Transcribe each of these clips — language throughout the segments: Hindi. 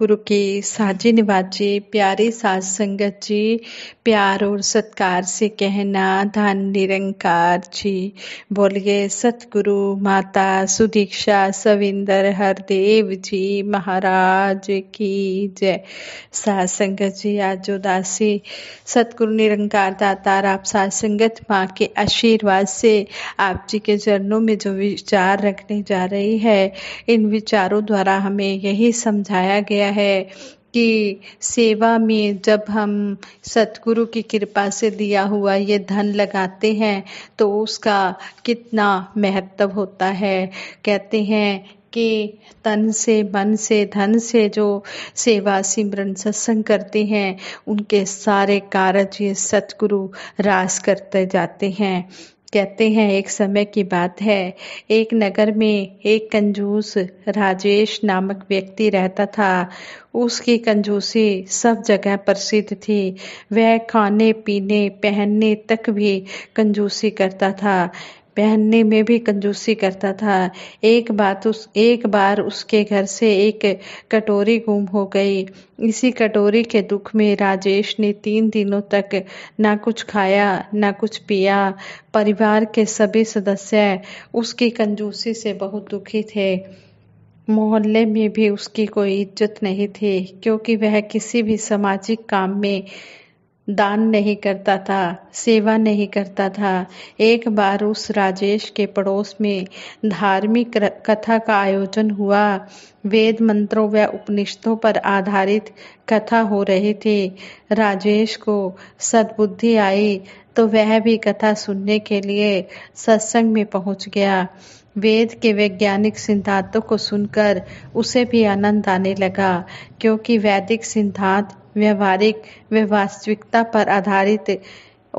गुरु के साजे निवाजी प्यारे सास संगत जी प्यार और सत्कार से कहना धन निरंकार जी बोलिए सतगुरु माता सुदीक्षा सविंदर हरदेव जी महाराज की जय सास संगत जी आज उदासी सतगुरु निरंकार दातार आप सास संगत माँ के आशीर्वाद से आप जी के चरणों में जो विचार रखने जा रही है इन विचारों द्वारा हमें यही समझाया गया है कि सेवा में जब हम सतगुरु की कृपा से दिया हुआ ये धन लगाते हैं तो उसका कितना महत्व होता है कहते हैं कि तन से मन से धन से जो सेवा सिमरन सत्संग करते हैं उनके सारे कार्य ये सतगुरु रास करते जाते हैं कहते हैं एक समय की बात है एक नगर में एक कंजूस राजेश नामक व्यक्ति रहता था उसकी कंजूसी सब जगह प्रसिद्ध थी वह खाने पीने पहनने तक भी कंजूसी करता था पहनने में भी कंजूसी करता था एक बात उस एक बार उसके घर से एक कटोरी गुम हो गई इसी कटोरी के दुख में राजेश ने तीन दिनों तक ना कुछ खाया ना कुछ पिया परिवार के सभी सदस्य उसकी कंजूसी से बहुत दुखी थे मोहल्ले में भी उसकी कोई इज्जत नहीं थी क्योंकि वह किसी भी सामाजिक काम में दान नहीं करता था सेवा नहीं करता था एक बार उस राजेश के पड़ोस में धार्मिक कथा का आयोजन हुआ वेद मंत्रों व उपनिषदों पर आधारित कथा हो रही थी राजेश को सद्बुद्धि आई तो वह भी कथा सुनने के लिए सत्संग में पहुंच गया वेद के वैज्ञानिक सिद्धांतों को सुनकर उसे भी आनंद आने लगा क्योंकि वैदिक सिद्धांत व्यवहारिक वास्तविकता पर आधारित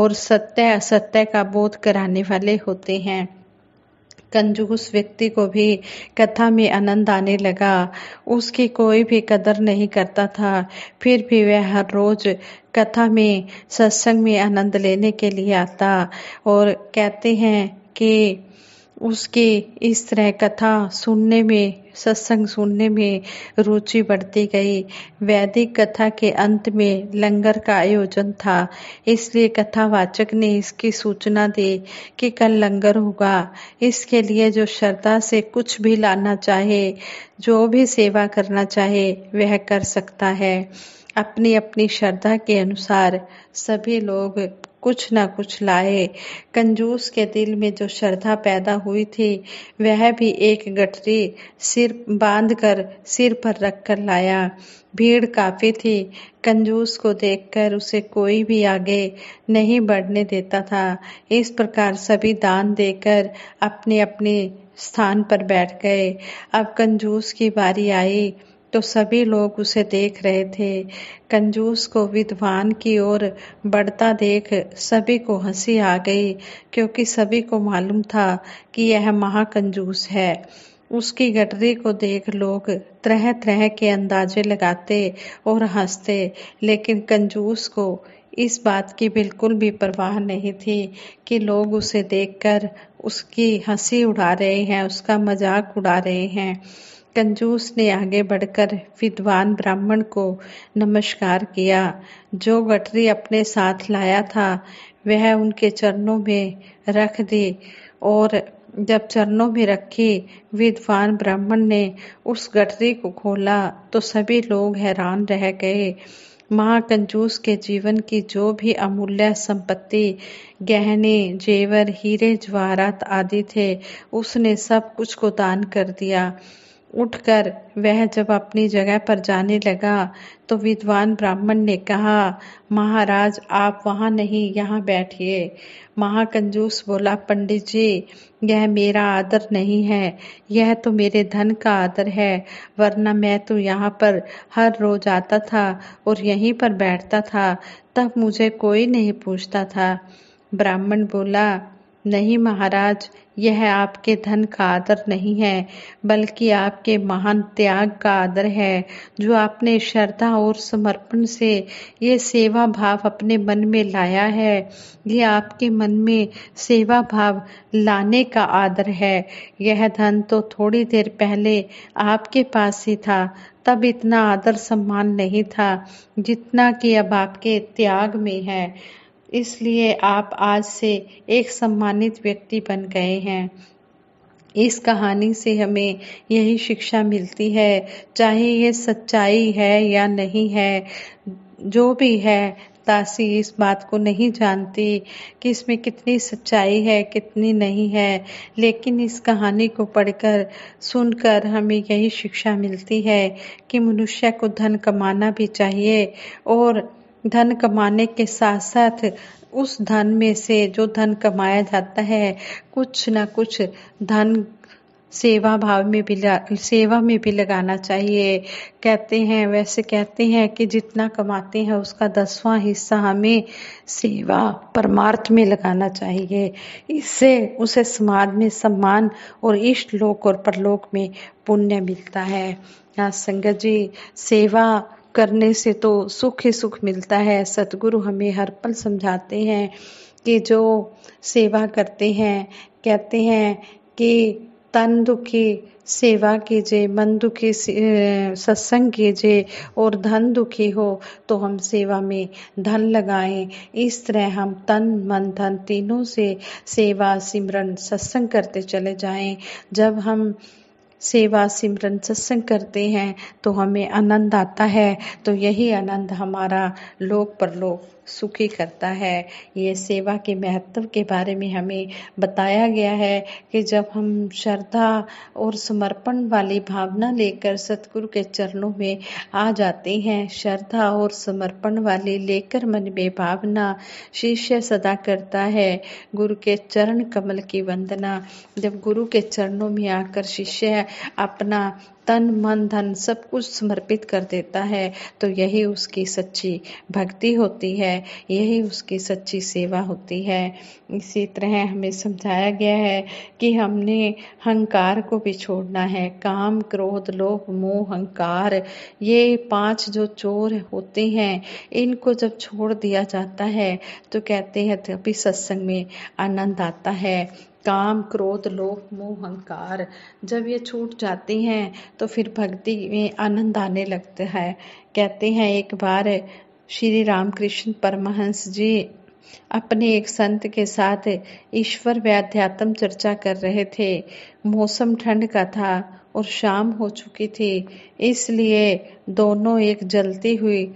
और सत्य असत्य का बोध कराने वाले होते हैं कंजूस व्यक्ति को भी कथा में आनंद आने लगा उसकी कोई भी कदर नहीं करता था फिर भी वह हर रोज कथा में सत्संग में आनंद लेने के लिए आता और कहते हैं कि उसके इस तरह कथा सुनने में सत्संग सुनने में रुचि बढ़ती गई वैदिक कथा के अंत में लंगर का आयोजन था इसलिए कथावाचक ने इसकी सूचना दी कि कल लंगर होगा इसके लिए जो श्रद्धा से कुछ भी लाना चाहे जो भी सेवा करना चाहे वह कर सकता है अपनी अपनी श्रद्धा के अनुसार सभी लोग कुछ ना कुछ लाए कंजूस के दिल में जो श्रद्धा पैदा हुई थी वह भी एक गठरी सिर बांध कर सिर पर रख कर लाया भीड़ काफ़ी थी कंजूस को देखकर उसे कोई भी आगे नहीं बढ़ने देता था इस प्रकार सभी दान देकर अपने अपने स्थान पर बैठ गए अब कंजूस की बारी आई तो सभी लोग उसे देख रहे थे कंजूस को विद्वान की ओर बढ़ता देख सभी को हंसी आ गई क्योंकि सभी को मालूम था कि यह महाकंजूस है उसकी गटरी को देख लोग तरह तरह के अंदाजे लगाते और हंसते लेकिन कंजूस को इस बात की बिल्कुल भी परवाह नहीं थी कि लोग उसे देखकर उसकी हंसी उड़ा रहे हैं उसका मजाक उड़ा रहे हैं कंजूस ने आगे बढ़कर विद्वान ब्राह्मण को नमस्कार किया जो गठरी अपने साथ लाया था वह उनके चरणों में रख दी और जब चरणों में रखी विद्वान ब्राह्मण ने उस गठरी को खोला तो सभी लोग हैरान रह गए कंजूस के जीवन की जो भी अमूल्य संपत्ति गहने जेवर हीरे ज्वारात आदि थे उसने सब कुछ को दान कर दिया उठकर वह जब अपनी जगह पर जाने लगा तो विद्वान ब्राह्मण ने कहा महाराज आप वहाँ नहीं यहाँ बैठिए महाकंजूस बोला पंडित जी यह मेरा आदर नहीं है यह तो मेरे धन का आदर है वरना मैं तो यहाँ पर हर रोज आता था और यहीं पर बैठता था तब मुझे कोई नहीं पूछता था ब्राह्मण बोला नहीं महाराज यह आपके धन का आदर नहीं है बल्कि आपके महान त्याग का आदर है जो आपने श्रद्धा और समर्पण से ये सेवा भाव अपने मन में लाया है ये आपके मन में सेवा भाव लाने का आदर है यह धन तो थोड़ी देर पहले आपके पास ही था तब इतना आदर सम्मान नहीं था जितना कि अब आपके त्याग में है इसलिए आप आज से एक सम्मानित व्यक्ति बन गए हैं इस कहानी से हमें यही शिक्षा मिलती है चाहे ये सच्चाई है या नहीं है जो भी है तासी इस बात को नहीं जानती कि इसमें कितनी सच्चाई है कितनी नहीं है लेकिन इस कहानी को पढ़कर सुनकर हमें यही शिक्षा मिलती है कि मनुष्य को धन कमाना भी चाहिए और धन कमाने के साथ साथ उस धन में से जो धन कमाया जाता है कुछ ना कुछ धन सेवा भाव में भी लगा सेवा में भी लगाना चाहिए कहते हैं वैसे कहते हैं कि जितना कमाते हैं उसका दसवां हिस्सा हमें सेवा परमार्थ में लगाना चाहिए इससे उसे समाज में सम्मान और इष्ट लोक और परलोक में पुण्य मिलता है यहाँ संगत जी सेवा करने से तो सुख ही सुख मिलता है सतगुरु हमें हर पल समझाते हैं कि जो सेवा करते हैं कहते हैं कि तन दुखी सेवा कीजिए मन दुखी सत्संग कीजिए और धन दुखी हो तो हम सेवा में धन लगाएं इस तरह हम तन मन धन तीनों से सेवा सिमरन सत्संग करते चले जाएं जब हम सेवा सिमरन सत्संग करते हैं तो हमें आनंद आता है तो यही आनंद हमारा लोक परलोक सुखी करता है ये सेवा के महत्व के बारे में हमें बताया गया है कि जब हम श्रद्धा और समर्पण वाली भावना लेकर सतगुरु के चरणों में आ जाते हैं श्रद्धा और समर्पण वाली लेकर मन में भावना शिष्य सदा करता है गुरु के चरण कमल की वंदना जब गुरु के चरणों में आकर शिष्य अपना तन मन धन सब कुछ समर्पित कर देता है तो यही उसकी सच्ची भक्ति होती है यही उसकी सच्ची सेवा होती है इसी तरह हमें समझाया गया है कि हमने हंकार को भी छोड़ना है काम क्रोध लोभ मोह हंकार ये पांच जो चोर होते हैं इनको जब छोड़ दिया जाता है तो कहते हैं तभी सत्संग में आनंद आता है काम क्रोध लोभ मोह अहंकार जब ये छूट जाती हैं तो फिर भक्ति में आनंद आने लगता है कहते हैं एक बार श्री रामकृष्ण परमहंस जी अपने एक संत के साथ ईश्वर व अध्यात्म चर्चा कर रहे थे मौसम ठंड का था और शाम हो चुकी थी इसलिए दोनों एक जलती हुई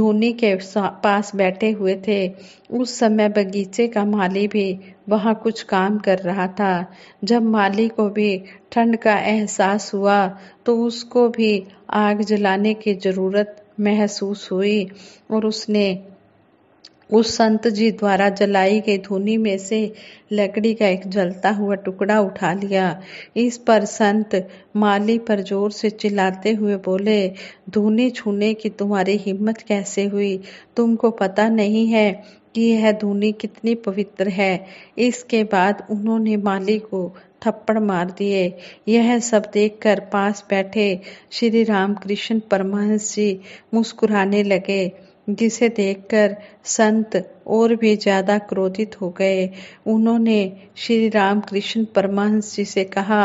धोनी के पास बैठे हुए थे उस समय बगीचे का माली भी वहाँ कुछ काम कर रहा था जब माली को भी ठंड का एहसास हुआ तो उसको भी आग जलाने की ज़रूरत महसूस हुई और उसने उस संत जी द्वारा जलाई गई धुनी में से लकड़ी का एक जलता हुआ टुकड़ा उठा लिया इस पर संत माली पर जोर से चिल्लाते हुए बोले धुनी छूने की तुम्हारी हिम्मत कैसे हुई तुमको पता नहीं है कि यह धुनी कितनी पवित्र है इसके बाद उन्होंने माली को थप्पड़ मार दिए यह सब देखकर पास बैठे श्री रामकृष्ण परमहंस जी मुस्कुराने लगे जिसे देखकर संत और भी ज्यादा क्रोधित हो गए उन्होंने श्री रामकृष्ण परमहंस जी से कहा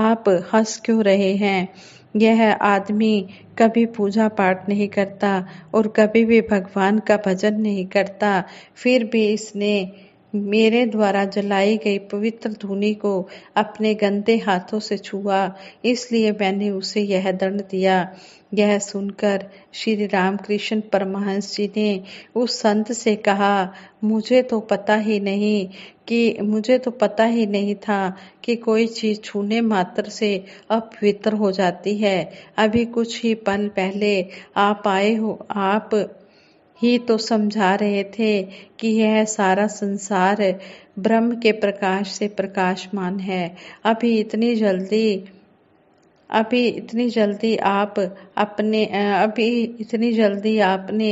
आप हंस क्यों रहे हैं यह आदमी कभी पूजा पाठ नहीं करता और कभी भी भगवान का भजन नहीं करता फिर भी इसने मेरे द्वारा जलाई गई पवित्र धुनी को अपने गंदे हाथों से छुआ इसलिए मैंने उसे यह दंड दिया यह सुनकर श्री रामकृष्ण परमहंस जी ने उस संत से कहा मुझे तो पता ही नहीं कि मुझे तो पता ही नहीं था कि कोई चीज छूने मात्र से अपवित्र हो जाती है अभी कुछ ही पल पहले आप आए हो आप ही तो समझा रहे थे कि यह सारा संसार ब्रह्म के प्रकाश से प्रकाशमान है अभी इतनी जल्दी अभी इतनी जल्दी आप अपने अभी इतनी जल्दी आपने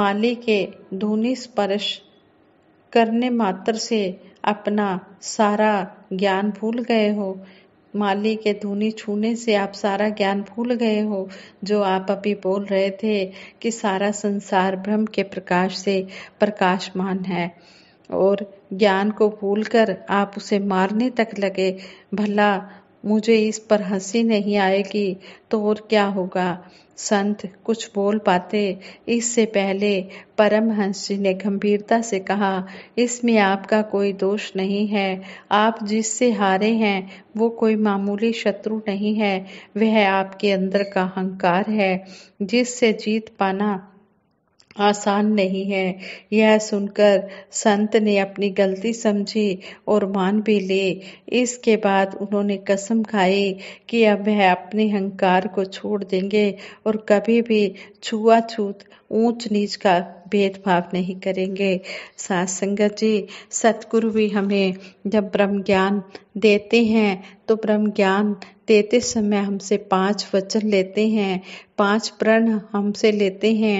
माली के धूनी स्पर्श करने मात्र से अपना सारा ज्ञान भूल गए हो माली के धुनी छूने से आप सारा ज्ञान भूल गए हो जो आप अभी बोल रहे थे कि सारा संसार ब्रह्म के प्रकाश से प्रकाशमान है और ज्ञान को भूलकर आप उसे मारने तक लगे भला मुझे इस पर हंसी नहीं आएगी तो और क्या होगा संत कुछ बोल पाते इससे पहले परमहंस जी ने गंभीरता से कहा इसमें आपका कोई दोष नहीं है आप जिससे हारे हैं वो कोई मामूली शत्रु नहीं है वह आपके अंदर का अहंकार है जिससे जीत पाना आसान नहीं है यह सुनकर संत ने अपनी गलती समझी और मान भी ले इसके बाद उन्होंने कसम खाई कि अब वह अपने अहंकार को छोड़ देंगे और कभी भी छुआछूत ऊंच नीच का भेदभाव नहीं करेंगे सात संगत जी सतगुरु भी हमें जब ब्रह्म ज्ञान देते हैं तो ब्रह्म ज्ञान देते समय हमसे पांच वचन लेते हैं पांच प्रण हमसे लेते हैं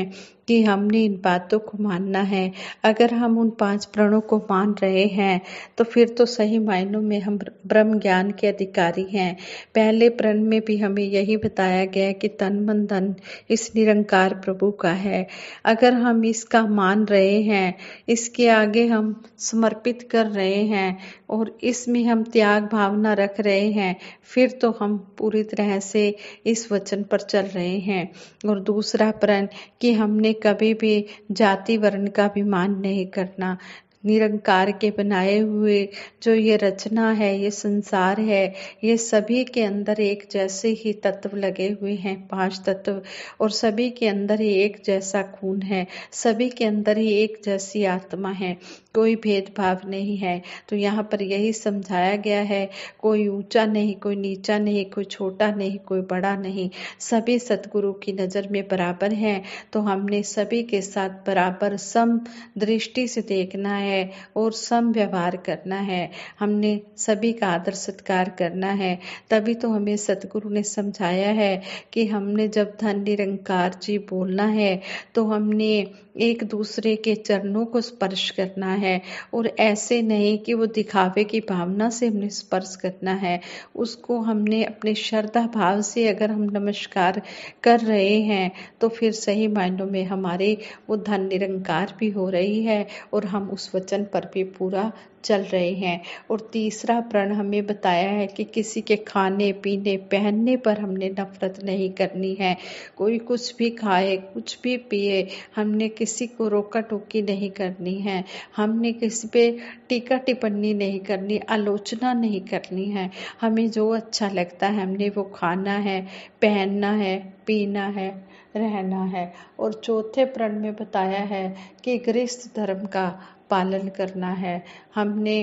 कि हमने इन बातों को मानना है अगर हम उन पांच प्रणों को मान रहे हैं तो फिर तो सही मायनों में हम ब्रह्म ज्ञान के अधिकारी हैं पहले प्रण में भी हमें यही बताया गया कि तन मन धन इस निरंकार प्रभु का है अगर हम इसका मान रहे हैं इसके आगे हम समर्पित कर रहे हैं और इसमें हम त्याग भावना रख रहे हैं फिर तो हम पूरी तरह से इस वचन पर चल रहे हैं और दूसरा प्रण कि हमने कभी भी जाति वर्ण का अभिमान नहीं करना निरंकार के बनाए हुए जो ये रचना है ये संसार है ये सभी के अंदर एक जैसे ही तत्व लगे हुए हैं पांच तत्व और सभी के अंदर ही एक जैसा खून है सभी के अंदर ही एक जैसी आत्मा है कोई भेदभाव नहीं है तो यहाँ पर यही समझाया गया है कोई ऊंचा नहीं कोई नीचा नहीं कोई छोटा नहीं कोई बड़ा नहीं सभी सतगुरु की नज़र में बराबर हैं तो हमने सभी के साथ बराबर सम दृष्टि से देखना है है और सम व्यवहार करना है हमने सभी का आदर सत्कार करना है तभी तो हमें सतगुरु ने समझाया है कि हमने जब धन निरंकार जी बोलना है तो हमने एक दूसरे के चरणों को स्पर्श करना है और ऐसे नहीं कि वो दिखावे की भावना से हमने स्पर्श करना है उसको हमने अपने श्रद्धा भाव से अगर हम नमस्कार कर रहे हैं तो फिर सही मायनों में हमारे वो धन निरंकार भी हो रही है और हम उस वचन पर भी पूरा चल रहे हैं और तीसरा प्रण हमें बताया है कि किसी के खाने पीने पहनने पर हमने नफरत नहीं करनी है कोई कुछ भी खाए कुछ भी पिए हमने किसी को रोका टोकी नहीं करनी है हमने किसी पे टीका टिप्पणी नहीं करनी आलोचना नहीं करनी है हमें जो अच्छा लगता है हमने वो खाना है पहनना है पीना है रहना है और चौथे प्रण में बताया है कि गृहस्थ धर्म का पालन करना है हमने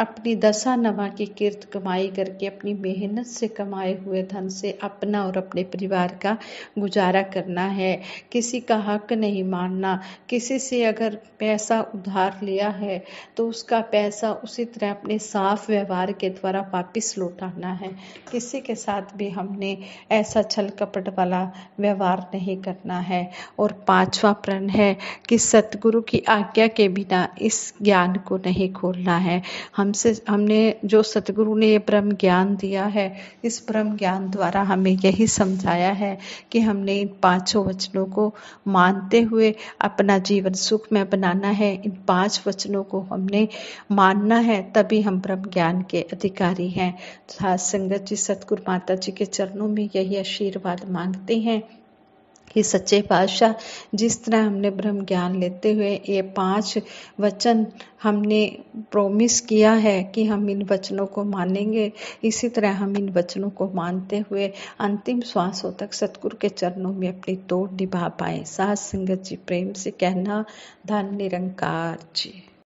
अपनी दशा नवा की कीर्त कमाई करके अपनी मेहनत से कमाए हुए धन से अपना और अपने परिवार का गुजारा करना है किसी का हक नहीं मानना किसी से अगर पैसा उधार लिया है तो उसका पैसा उसी तरह अपने साफ व्यवहार के द्वारा वापस लौटाना है किसी के साथ भी हमने ऐसा छल कपट वाला व्यवहार नहीं करना है और पांचवा प्रण है कि सतगुरु की आज्ञा के बिना इस ज्ञान को नहीं खोलना है हम हमसे हमने जो सतगुरु ने ये ब्रह्म ज्ञान दिया है इस ब्रह्म ज्ञान द्वारा हमें यही समझाया है कि हमने इन पांचों वचनों को मानते हुए अपना जीवन सुख में बनाना है इन पांच वचनों को हमने मानना है तभी हम ब्रह्म ज्ञान के अधिकारी हैं सात संगत जी सतगुरु माता जी के चरणों में यही आशीर्वाद मांगते हैं कि सच्चे पातशाह जिस तरह हमने ब्रह्म ज्ञान लेते हुए ये पांच वचन हमने प्रोमिस किया है कि हम इन वचनों को मानेंगे इसी तरह हम इन वचनों को मानते हुए अंतिम श्वासों तक सतगुरु के चरणों में अपनी तोड़ निभा पाए सास संगत जी प्रेम से कहना धन निरंकार जी